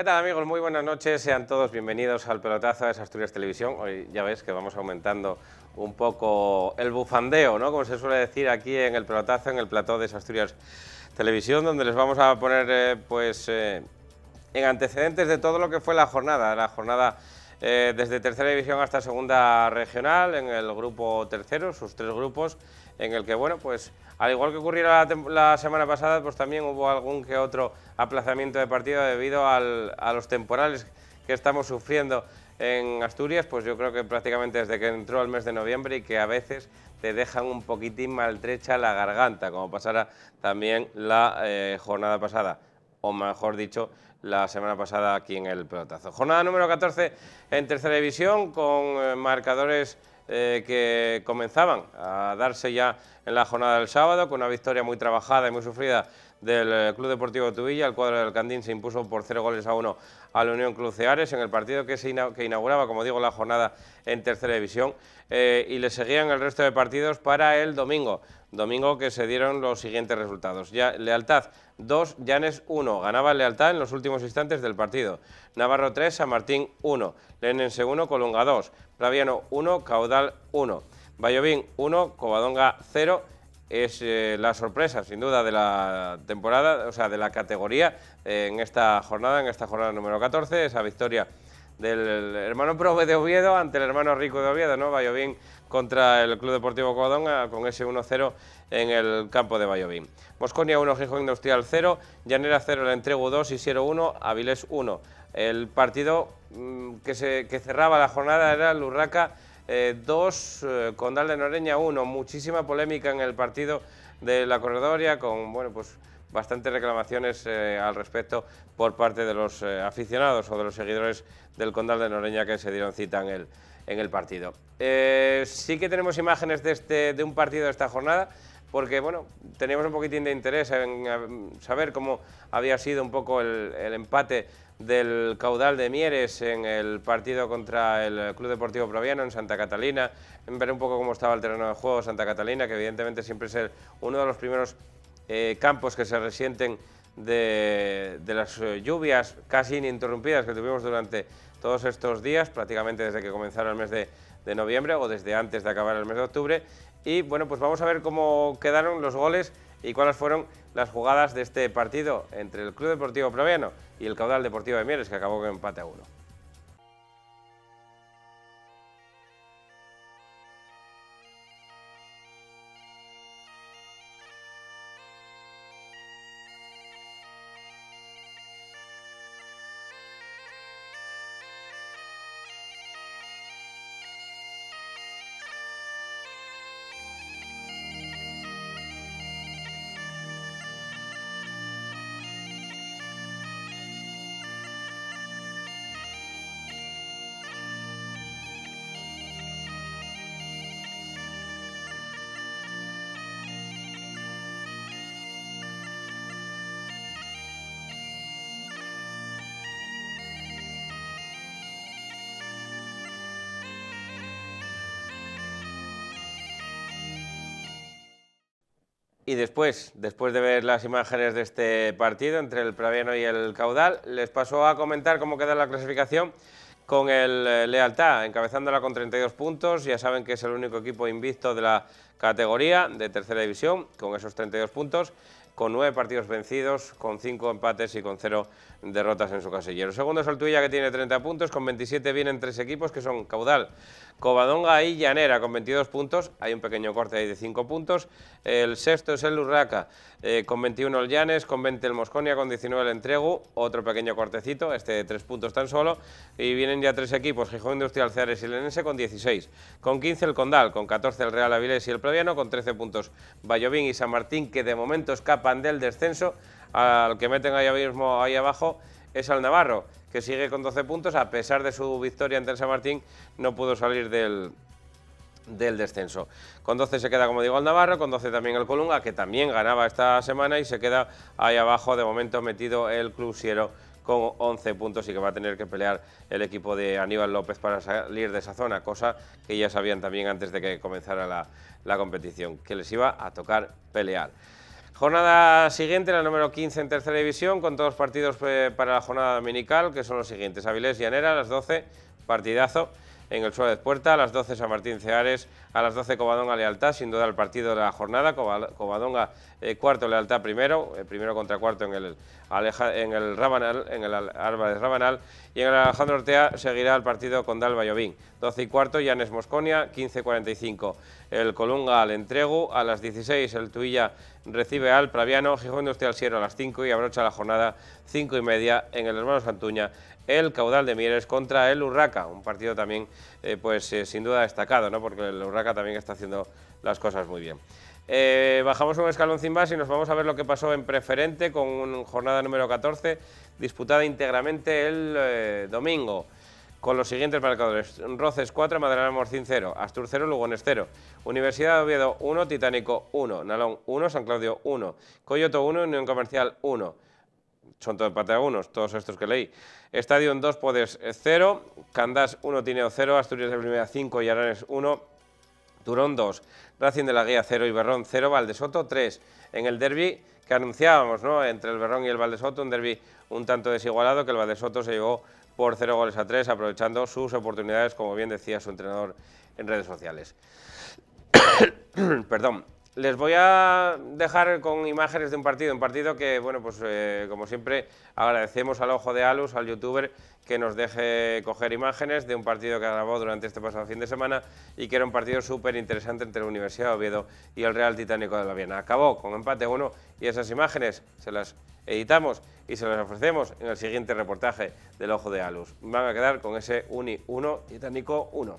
¿Qué tal amigos? Muy buenas noches, sean todos bienvenidos al pelotazo de Asturias Televisión. Hoy ya veis que vamos aumentando un poco el bufandeo, ¿no? Como se suele decir aquí en el pelotazo, en el plató de Asturias Televisión, donde les vamos a poner eh, pues eh, en antecedentes de todo lo que fue la jornada, la jornada eh, desde tercera división hasta segunda regional, en el grupo tercero, sus tres grupos, en el que, bueno, pues al igual que ocurrió la, semana pasada, pues también hubo algún que otro aplazamiento de partido debido a los temporales que estamos sufriendo en Asturias, pues yo creo que prácticamente desde que entró el mes de noviembre y que a veces te dejan un poquitín maltrecha la garganta, como pasara también la eh, jornada pasada, o mejor dicho, la semana pasada aquí en el pelotazo. Jornada número 14 en tercera división con eh, marcadores eh, que comenzaban a darse ya en la jornada del sábado, con una victoria muy trabajada y muy sufrida del eh, Club Deportivo Tubilla. El cuadro del Candín se impuso por 0 goles a 1 a la Unión Cruceares en el partido que, se inauguraba, como digo, la jornada en tercera división. Eh, y le seguían el resto de partidos para el domingo. Domingo que se dieron los siguientes resultados. Lealtad 2, Llanes 1. Ganaba Lealtad en los últimos instantes del partido. Navarro 3, San Martín 1. Lenense 1, Colunga 2. Flaviano 1, Caudal 1. Vallovín 1, Covadonga 0 es eh, la sorpresa, sin duda, de la temporada, o sea, de la categoría eh, en esta jornada, en esta jornada número 14, esa victoria del hermano Prove de Oviedo ante el hermano Rico de Oviedo, ¿no? Vallovín contra el Club Deportivo Codón con ese 1-0 en el campo de Vallovín. Mosconia 1, Gijón Industrial 0, Llanera 0, la entrega 2, Isiero 1, Avilés 1. El partido mm, que, se, que cerraba la jornada era el Urraca eh, dos eh, Condal de Noreña uno Muchísima polémica en el partido de la corredoria con, bueno, pues bastantes reclamaciones eh, al respecto por parte de los aficionados o de los seguidores del Condal de Noreña que se dieron cita en el, en el partido. sí que tenemos imágenes de, este, de un partido de esta jornada porque bueno, teníamos un poquitín de interés en saber cómo había sido un poco el, el empate del caudal de Mieres en el partido contra el Club Deportivo Proviano en Santa Catalina, ...en ver un poco cómo estaba el terreno de juego Santa Catalina, que evidentemente siempre es uno de los primeros eh, campos que se resienten de, las eh, lluvias casi ininterrumpidas que tuvimos durante todos estos días, prácticamente desde que comenzaron el mes de, de noviembre o desde antes de acabar el mes de octubre. Y bueno, pues vamos a ver cómo quedaron los goles y cuáles fueron las jugadas de este partido entre el Club Deportivo Proviano y el Caudal Deportivo de Mieres, que acabó con empate a uno. Y después, después de ver las imágenes de este partido entre el Praviano y el Caudal, les paso a comentar cómo queda la clasificación con el eh, Lealtad, encabezándola con 32 puntos. Ya saben que es el único equipo invicto de la categoría de tercera división, con esos 32 puntos, con nueve partidos vencidos, con cinco empates y con cero derrotas en su casillero. Segundo es Tuilla que tiene 30 puntos, con 27 vienen tres equipos que son Caudal, Covadonga y Llanera con 22 puntos, hay un pequeño corte ahí de 5 puntos. El sexto es el Urraca eh, con 21 el Llanes, con 20 el Mosconia, con 19 el Entregu, otro pequeño cortecito, este de 3 puntos tan solo. Y vienen ya tres equipos, Gijón Industrial, Ceares y Lenense con 16, con 15 el Condal, con 14 el Real Avilés y el Plaviano, con 13 puntos Vallovín y San Martín que de momento escapan del descenso al que meten ahí mismo ahí abajo es al Navarro, que sigue con 12 puntos, a pesar de su victoria ante el San Martín, no pudo salir del, del descenso. Con 12 se queda, como digo, al Navarro, con 12 también el Colunga, que también ganaba esta semana y se queda ahí abajo, de momento metido el Club con 11 puntos y que va a tener que pelear el equipo de Aníbal López para salir de esa zona, cosa que ya sabían también antes de que comenzara la competición, que les iba a tocar pelear. Jornada siguiente, la número 15 en tercera división, con todos los partidos eh, para la jornada dominical, que son los siguientes. Avilés Llanera las 12, partidazo en el Suárez Puerta, a las 12 San Martín Ceares, a las 12 Covadonga Lealtad, sin duda el partido de la jornada, Covadonga eh, cuarto, Lealtad primero, el eh, primero contra cuarto en el, Aleja, en el Rabanal, en el Álvarez Rabanal, y en el Alejandro Ortea seguirá el partido con Dalva Llovín, 12 y cuarto, Yanes Mosconia, 15.45, el Colunga al Entregu, a las 16 el Tuilla recibe al Praviano, Gijón Industrial Sierra a las 5 y abrocha la jornada cinco y media en el Hermano Santuña, el caudal de Mieres contra el Urraca, un partido también eh, pues eh, sin duda destacado, porque el Urraca también está haciendo las cosas muy bien. Eh, bajamos un escalón sin más y nos vamos a ver lo que pasó en preferente con una jornada número 14 disputada íntegramente el domingo con los siguientes marcadores. Roces 4, Madalena Morcín 0, Astur 0, Lugones 0, Universidad de Oviedo 1, Titánico 1, Nalón 1, San Claudio 1, Coyoto 1, Unión Comercial 1 son todos patagonos, todos estos que leí. Estadio en 2, Podes 0, Candás 1, Tineo 0, Asturias de Primera 5 y Aranes 1, Turón 2, Racing de la Guía 0 y Berrón 0, Valdesoto 3. En el derby que anunciábamos, ¿no? Entre el Berrón y el Valdesoto, un derby un tanto desigualado que el Valdesoto se llevó por 0 goles a 3, aprovechando sus oportunidades, como bien decía su entrenador en redes sociales. Perdón. Les voy a dejar con imágenes de un partido, un partido que, bueno, pues eh, como siempre agradecemos al ojo de Alus, al youtuber, que nos deje coger imágenes de un partido que grabó durante este pasado fin de semana y que era un partido súper interesante entre la Universidad de Oviedo y el Real Titánico de la Viena. Acabó con empate 1 y esas imágenes se las editamos y se las ofrecemos en el siguiente reportaje del ojo de Alus. Van a quedar con ese Uni 1, Titánico 1.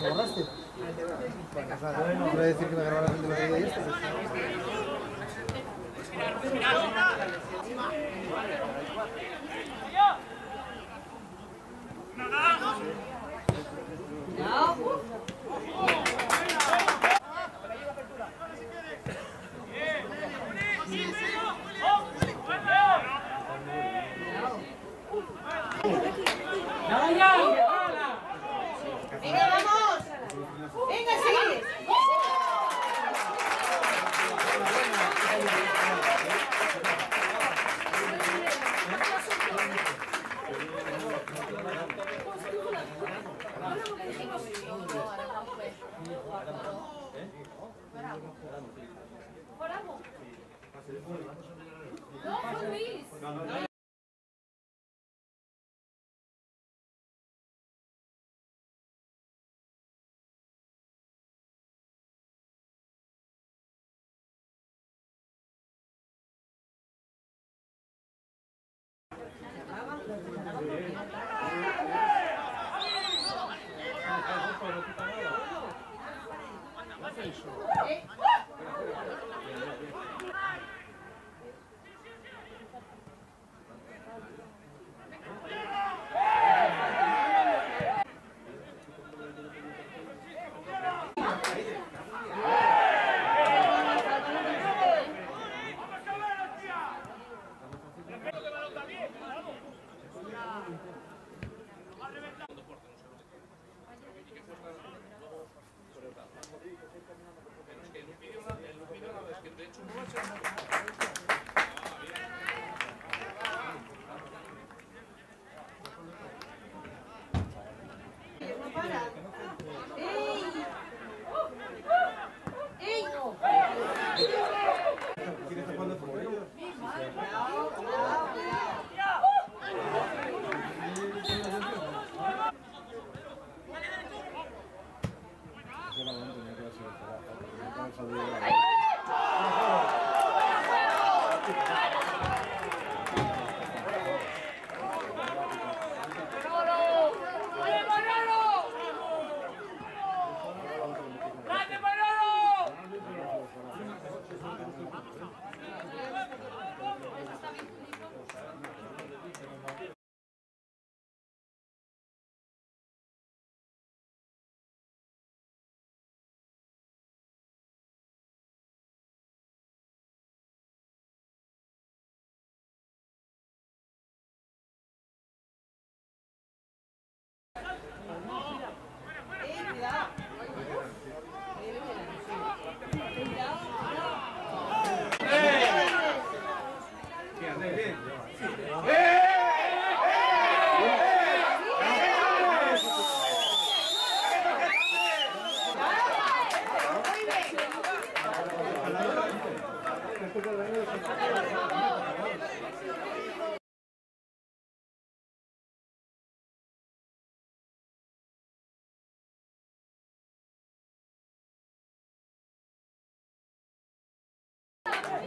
¿Te borraste? Bueno, voy a decir que me de la de esto. No. Luis.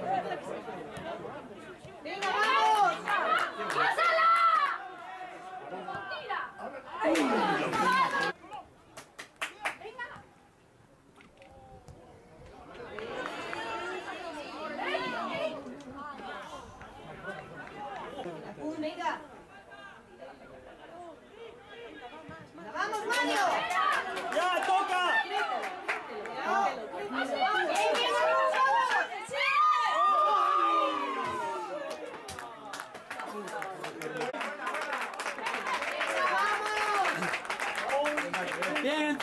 Thank you.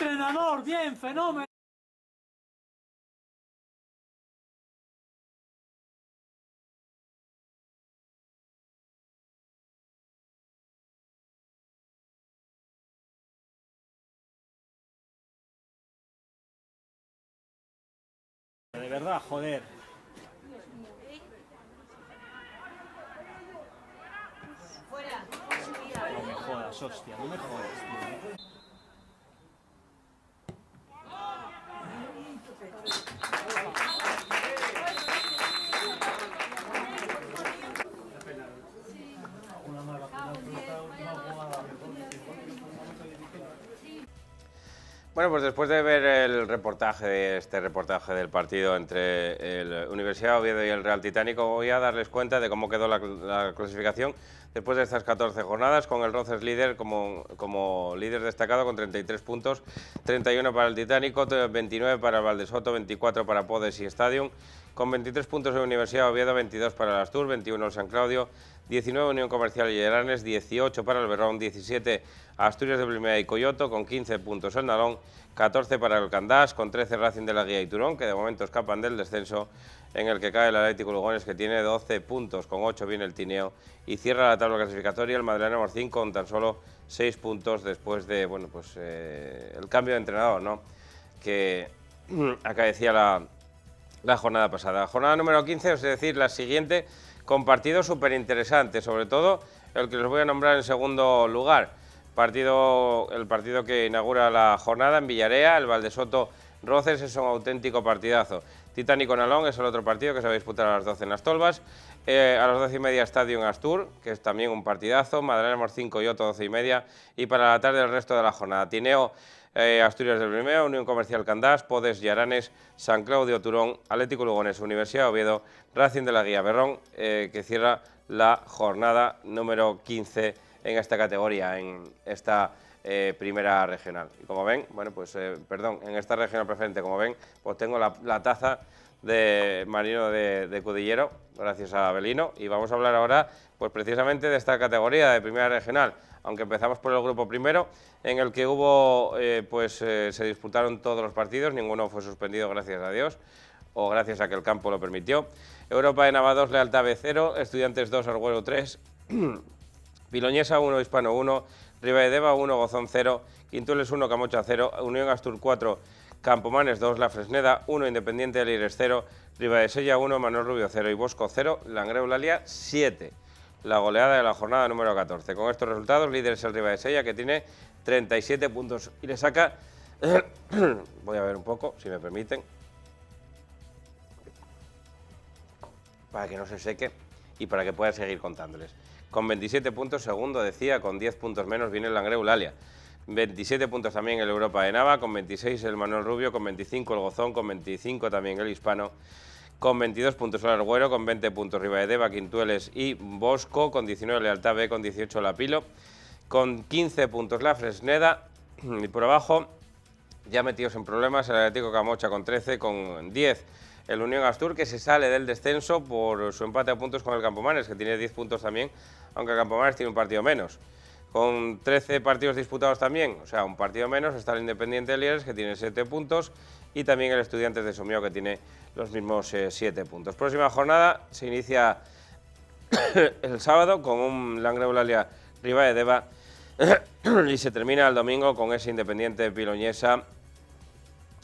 entrenador! ¡Bien, fenómeno! De verdad, joder. Fuera. No me jodas, hostia, no me jodas, Bueno, pues después de ver el reportaje, este reportaje del partido entre el Universidad Oviedo y el Real Titánico, voy a darles cuenta de cómo quedó la, clasificación después de estas 14 jornadas, con el Roces líder como, líder destacado con 33 puntos, 31 para el Titánico, 29 para Valdesoto, 24 para Podes y Stadium, con 23 puntos en Universidad de Oviedo, 22 para el Astur, 21 el San Claudio, 19 Unión Comercial y Lleranes, 18 para el Berrón, 17 Asturias de Primera y Coyoto, con 15 puntos el Nalón, 14 para el Candás, con 13 Racing de la Guía y Turón, que de momento escapan del descenso, en el que cae el Atlético Lugones, que tiene 12 puntos, con 8 viene el Tineo, y cierra la tabla clasificatoria el Madrileño Morcín con tan solo 6 puntos después de, bueno, pues eh, el cambio de entrenador, ¿no? Que decía la la jornada pasada. Jornada número 15, es decir, la siguiente, con partidos súper interesantes, sobre todo el que les voy a nombrar en segundo lugar. Partido, el partido que inaugura la jornada en Villarea, el Valdesoto Roces, es un auténtico partidazo. Titánico-Nalón es el otro partido que se va a disputar a las 12 en las Tolvas. Eh, a las 12 y media Stadium Astur, que es también un partidazo. Madrid 5 y otro, 12 y media. Y para la tarde el resto de la jornada. Tineo, eh, Asturias del Primero, Unión Comercial Candás, Podes Yaranes, San Claudio Turón, Atlético Lugones, Universidad Oviedo, Racing de la Guía Berrón, eh, que cierra la jornada número 15 en esta categoría, en esta eh, primera regional. Y como ven, bueno, pues, eh, perdón, en esta Región preferente, como ven, pues tengo la, taza de marino de, Cudillero, gracias a Belino, y vamos a hablar ahora, pues precisamente de esta categoría de primera regional, aunque empezamos por el grupo primero, en el que hubo, eh, pues se disputaron todos los partidos, ninguno fue suspendido, gracias a Dios, o gracias a que el campo lo permitió. Europa de Navados, Lealtad B0, Estudiantes 2, Arguero 3, Piloñesa 1, Hispano 1, de Deva 1, Gozón 0, Quintules 1, Camocha 0, Unión Astur 4, Campomanes 2, La Fresneda 1, Independiente de Lires 0, Sella 1, Manuel Rubio 0 y Bosco 0, Langreo Lalia 7. La goleada de la jornada número 14. Con estos resultados, líder es el Sella, que tiene 37 puntos y le saca... voy a ver un poco, si me permiten. Para que no se seque y para que pueda seguir contándoles con 27 puntos, segundo decía, con 10 puntos menos viene el Langreulalia... 27 puntos también el Europa de Nava, con 26 el Manuel Rubio, con 25 el Gozón, con 25 también el Hispano, con 22 puntos el Arguero... con 20 puntos Deva, Quintueles y Bosco, con 19 Lealtad B, con 18 La Pilo, con 15 puntos la Fresneda y por abajo ya metidos en problemas el Atlético Camocha con 13, con 10 el Unión Astur que se sale del descenso por su empate a puntos con el Campomanes que tiene 10 puntos también aunque Campomares tiene un partido menos. Con 13 partidos disputados también, o sea, un partido menos, está el Independiente de Lieres, que tiene 7 puntos, y también el Estudiantes de Somío, que tiene los mismos 7 eh, puntos. Próxima jornada se inicia el sábado con un Langre Riva de Deva, y se termina el domingo con ese Independiente Piloñesa,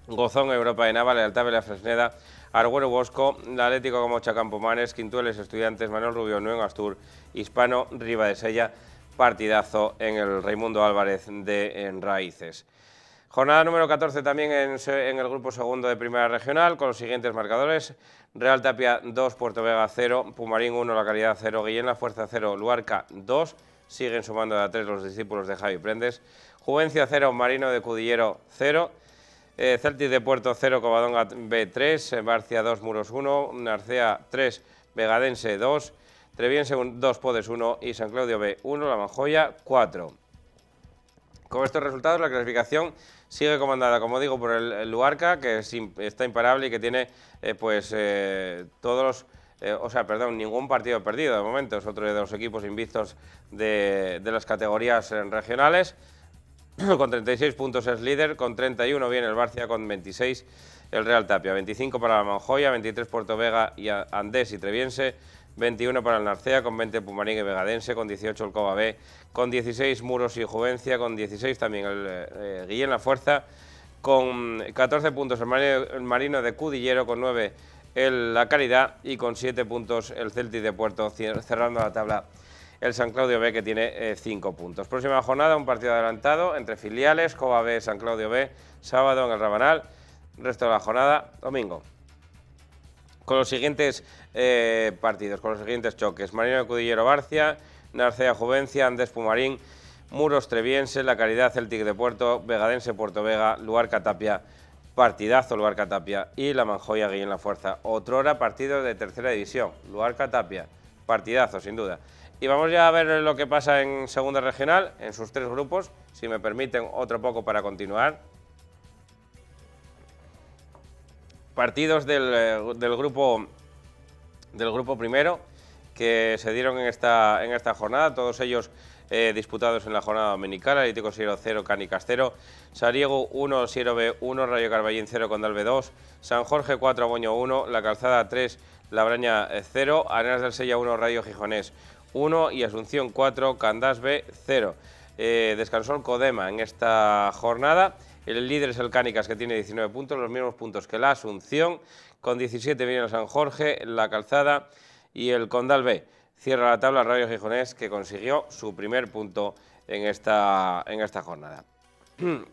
Gozón, Europa de Nava, Lealtad, Vela Fresneda, Arguero Bosco, Atlético como Campomanes, Quintueles Estudiantes, Manuel Rubio, Nuevo Astur, Hispano, Riva de Sella, partidazo en el Raimundo Álvarez de en Raíces. Jornada número 14 también en, el grupo segundo de Primera Regional, con los siguientes marcadores. Real Tapia 2, Puerto Vega 0, Pumarín 1, La Calidad 0, Guillén La Fuerza 0, Luarca 2, siguen sumando de a 3 los discípulos de Javi Prendes, Juvencia 0, Marino de Cudillero 0, eh, Celtic de Puerto 0, Covadonga B3, eh, Barcia 2, Muros 1, Narcea 3, Vegadense 2, Treviense 2, Podes 1 y San Claudio B1, La Manjoya 4. Con estos resultados la clasificación sigue comandada, como digo, por el, Luarca, que está imparable y que tiene eh, pues eh, todos o sea, perdón, ningún partido perdido de momento, es otro de los equipos invictos de las categorías regionales. con 36 puntos es líder, con 31 viene el Barcia, con 26 el Real Tapia, 25 para la Manjoya, 23 Puerto Vega y Andés y Treviense, 21 para el Narcea, con 20 Pumarín y Vegadense, con 18 el Coba B, con 16 Muros y Juvencia, con 16 también el eh, Guillén La Fuerza, con 14 puntos el Marino, de Cudillero, con 9 el La Caridad y con 7 puntos el Celti de Puerto, cerrando la tabla el San Claudio B que tiene 5 eh, puntos. Próxima jornada, un partido adelantado entre filiales, Coba B, San Claudio B, sábado en el Rabanal, resto de la jornada, domingo. Con los siguientes eh, partidos, con los siguientes choques, Marino de Cudillero Barcia, Narcea Juvencia, Andes, Pumarín, Muros Treviense, La Caridad, Celtic de Puerto, Vegadense Puerto Vega, Luarca Tapia, partidazo Luarca Tapia y La Manjoya Guillén La Fuerza. hora partido de tercera división, Luarca Tapia, partidazo sin duda. Y vamos ya a ver lo que pasa en segunda regional, en sus tres grupos, si me permiten otro poco para continuar. Partidos del, eh, grupo, del grupo primero que se dieron en esta, en esta jornada, todos ellos eh, disputados en la jornada dominical, Atlético Sierro 0, Canicas 0, Sariego 1, 0 B 1, Rayo Carballín 0, b 2, San Jorge 4, Boño 1, La Calzada 3, Labraña 0, eh, Arenas del Sella 1, Rayo Gijonés 1 y Asunción 4, Candás B 0. Eh, descansó el Codema en esta jornada. El líder es el que tiene 19 puntos, los mismos puntos que la Asunción. Con 17 viene el San Jorge, la Calzada y el Condal B. Cierra la tabla Radio Gijonés, que consiguió su primer punto en esta, jornada.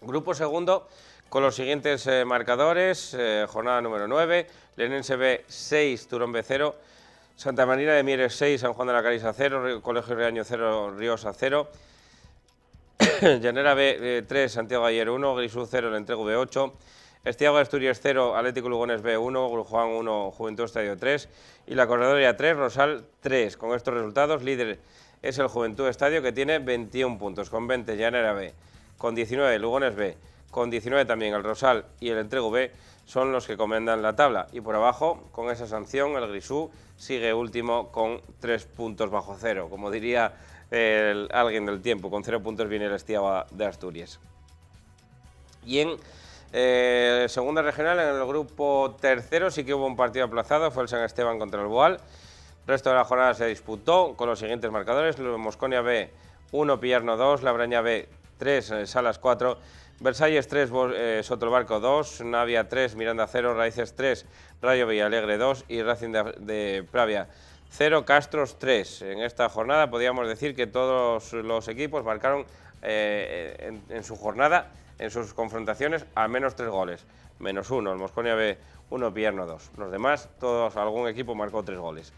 grupo segundo, con los siguientes eh, marcadores, eh, jornada número 9, Lenense B 6, Turón B 0, Santa Marina de Mieres 6, San Juan de la Cariza 0, Colegio Reaño 0, Ríos 0, Llanera B 3, eh, Santiago Ayer 1, Grisú 0, El Entrego B8, Estiago Asturias 0, Atlético Lugones B1, Juan, 1, Juventud Estadio 3 y la Corredoria 3, Rosal 3. Con estos resultados, líder es el Juventud Estadio que tiene 21 puntos, con 20 Llanera B, con 19 Lugones B, con 19 también el Rosal y el Entrego B, son los que comendan la tabla. Y por abajo, con esa sanción, el Grisú sigue último con tres puntos bajo cero, como diría alguien del tiempo, con cero puntos viene el Estiaba de Asturias. Y en eh, segunda regional, en el grupo tercero, sí que hubo un partido aplazado, fue el San Esteban contra el Boal. El resto de la jornada se disputó con los siguientes marcadores, Mosconia B 1, Pierno 2, Labraña B 3, eh, Salas 4 Versalles 3, eh, Sotobarco 2, Navia 3, Miranda 0, Raíces 3, Rayo Villalegre 2 y Racing de, Pravia 0, Castros 3. En esta jornada podíamos decir que todos los equipos marcaron eh, en, su jornada, en sus confrontaciones, al menos 3 goles. Menos uno, el Mosconia B 1, Pierno 2. Los demás, todos, algún equipo marcó 3 goles.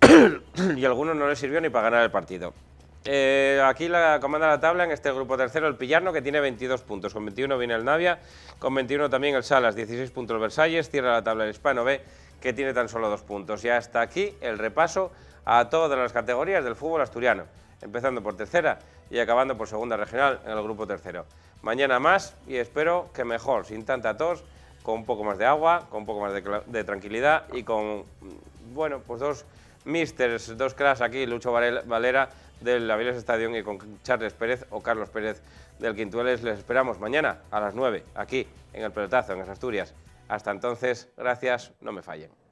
y algunos no les sirvió ni para ganar el partido. Eh, aquí la comanda la tabla en este grupo tercero el Pillarno que tiene 22 puntos, con 21 viene el Navia, con 21 también el Salas, 16 puntos el Versalles, cierra la tabla el Hispano B que tiene tan solo dos puntos. Y hasta aquí el repaso a todas las categorías del fútbol asturiano, empezando por tercera y acabando por segunda regional en el grupo tercero. Mañana más y espero que mejor, sin tanta tos, con un poco más de agua, con un poco más de, tranquilidad y con, mm, bueno, pues dos misters, dos cracks aquí, Lucho Valera del Avilés Stadium y con Charles Pérez o Carlos Pérez del Quintueles. Les esperamos mañana a las 9 aquí en el Pelotazo, en las Asturias. Hasta entonces, gracias, no me fallen.